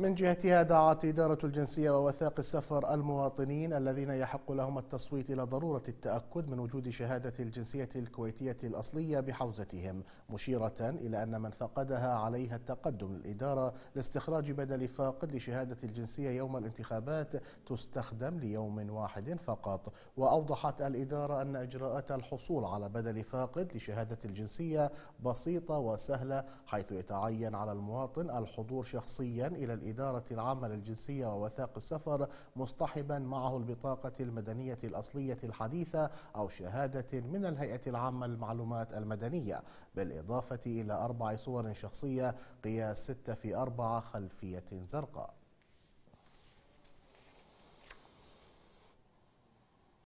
من جهتها دعت إدارة الجنسية ووثائق السفر المواطنين الذين يحق لهم التصويت إلى ضرورة التأكد من وجود شهادة الجنسية الكويتية الأصلية بحوزتهم مشيرة إلى أن من فقدها عليها التقدم للإدارة لاستخراج بدل فاقد لشهادة الجنسية يوم الانتخابات تستخدم ليوم واحد فقط وأوضحت الإدارة أن إجراءات الحصول على بدل فاقد لشهادة الجنسية بسيطة وسهلة حيث يتعين على المواطن الحضور شخصيا إلى الإدارة إدارة العمل الجنسية ووثائق السفر مصطحبا معه البطاقة المدنية الأصلية الحديثة أو شهادة من الهيئة العامة للمعلومات المدنية بالإضافة إلى أربع صور شخصية قياس 6 في 4 خلفية زرقاء